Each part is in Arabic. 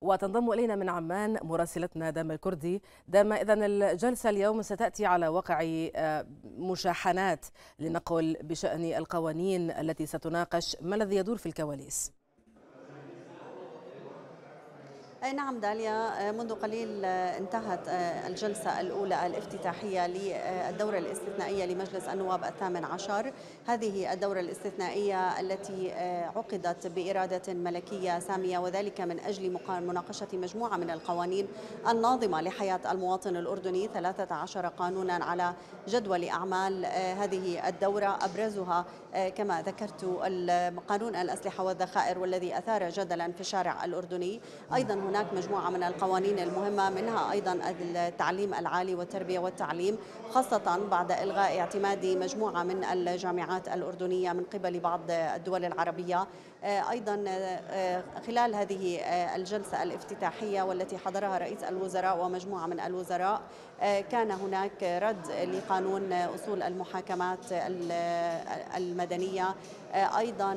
وتنضم إلينا من عمان مراسلتنا دام الكردي دام إذا الجلسة اليوم ستأتي على وقع آه، مشاحنات لنقل بشأن القوانين التي ستناقش ما الذي يدور في الكواليس أي نعم داليا آه، منذ قليل آه، انتهت آه، الجلسة الأولى الافتتاحية للدورة الاستثنائية لمجلس النواب الثامن عشر هذه الدورة الاستثنائية التي عقدت بإرادة ملكية سامية وذلك من أجل مناقشة مجموعة من القوانين الناظمة لحياة المواطن الأردني 13 قانونا على جدول أعمال هذه الدورة أبرزها كما ذكرت قانون الأسلحة والذخائر والذي أثار جدلا في الشارع الأردني أيضا هناك مجموعة من القوانين المهمة منها أيضا التعليم العالي والتربية والتعليم خاصة بعد إلغاء اعتماد مجموعة من الجامعات الأردنية من قبل بعض الدول العربية آه، أيضا آه، آه، خلال هذه الجلسة الافتتاحية والتي حضرها رئيس الوزراء ومجموعة من الوزراء كان هناك رد لقانون أصول المحاكمات المدنية أيضا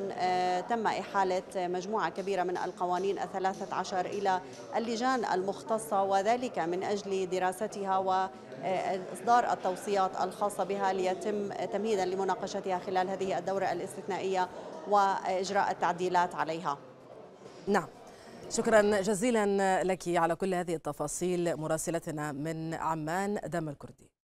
تم إحالة مجموعة كبيرة من القوانين الثلاثة عشر إلى اللجان المختصة وذلك من أجل دراستها وإصدار التوصيات الخاصة بها ليتم تمهيدا لمناقشتها خلال هذه الدورة الاستثنائية وإجراء التعديلات عليها نعم شكرا جزيلا لك على كل هذه التفاصيل مراسلتنا من عمان دم الكردي